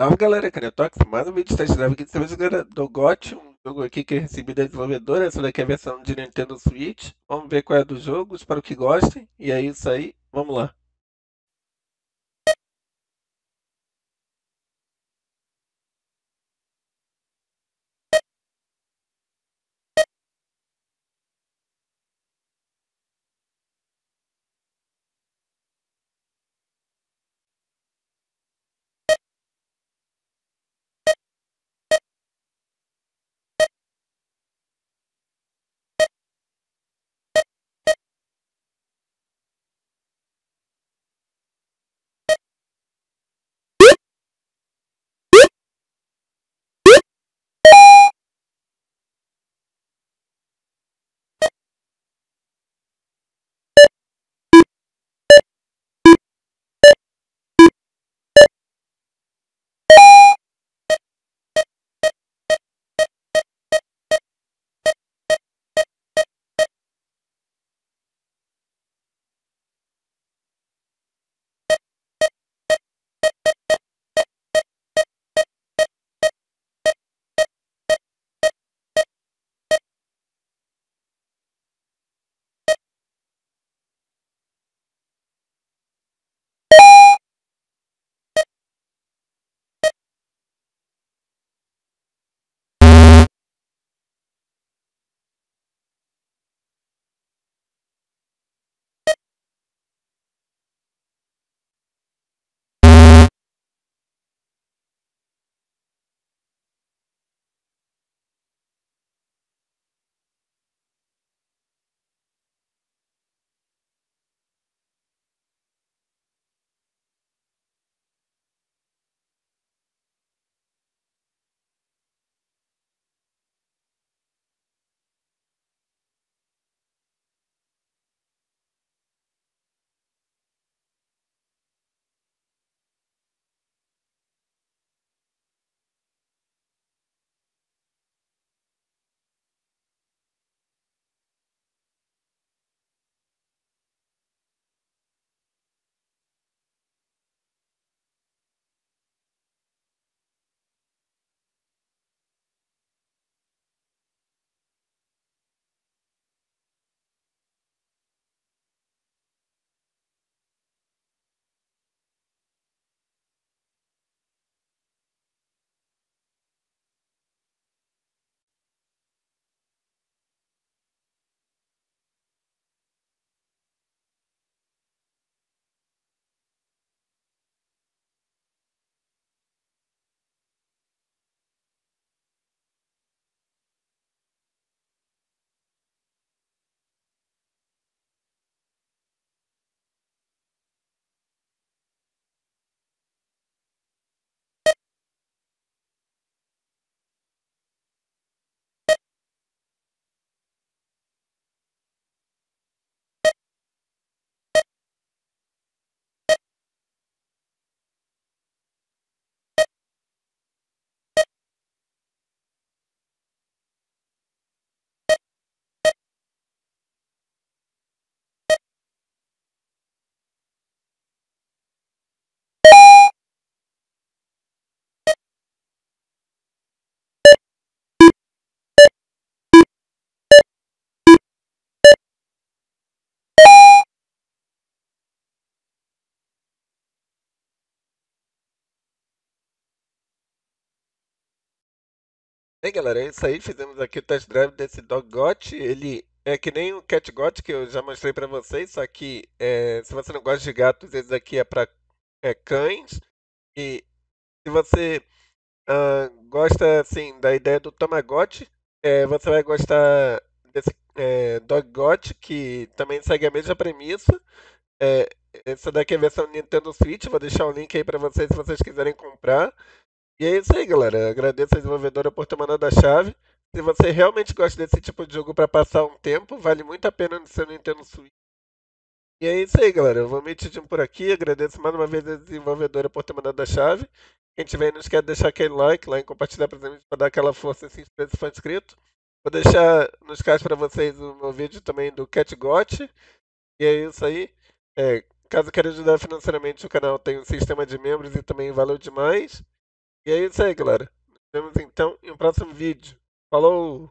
Salve galera, Cariotox, mais um vídeo de test drive aqui dessa vez galera do GOT, um jogo aqui que eu recebi da desenvolvedora, essa daqui é a versão de Nintendo Switch, vamos ver qual é do jogo, espero que gostem, e é isso aí, vamos lá. bem, galera? É isso aí. Fizemos aqui o test drive desse Dogote. Ele é que nem o Catgot que eu já mostrei para vocês, só que é, se você não gosta de gatos, esse daqui é para é, cães. E se você uh, gosta assim da ideia do Tamagotchi, é, você vai gostar desse é, que também segue a mesma premissa. É, essa daqui é a versão Nintendo Switch, vou deixar o um link aí para vocês se vocês quiserem comprar. E é isso aí, galera. Agradeço a desenvolvedora por ter mandado a chave. Se você realmente gosta desse tipo de jogo para passar um tempo, vale muito a pena no seu Nintendo Switch. E é isso aí, galera. Eu vou me despedindo por aqui. Agradeço mais uma vez a desenvolvedora por ter mandado a chave. Quem tiver não esquece de deixar aquele like lá em compartilhar para dar aquela força e se inscrever se for inscrito. Vou deixar nos cards para vocês o meu vídeo também do CatGot. E é isso aí. É, caso queira ajudar financeiramente o canal, tem um sistema de membros e também valeu demais. E é isso aí, galera. Nos vemos então em um próximo vídeo. Falou!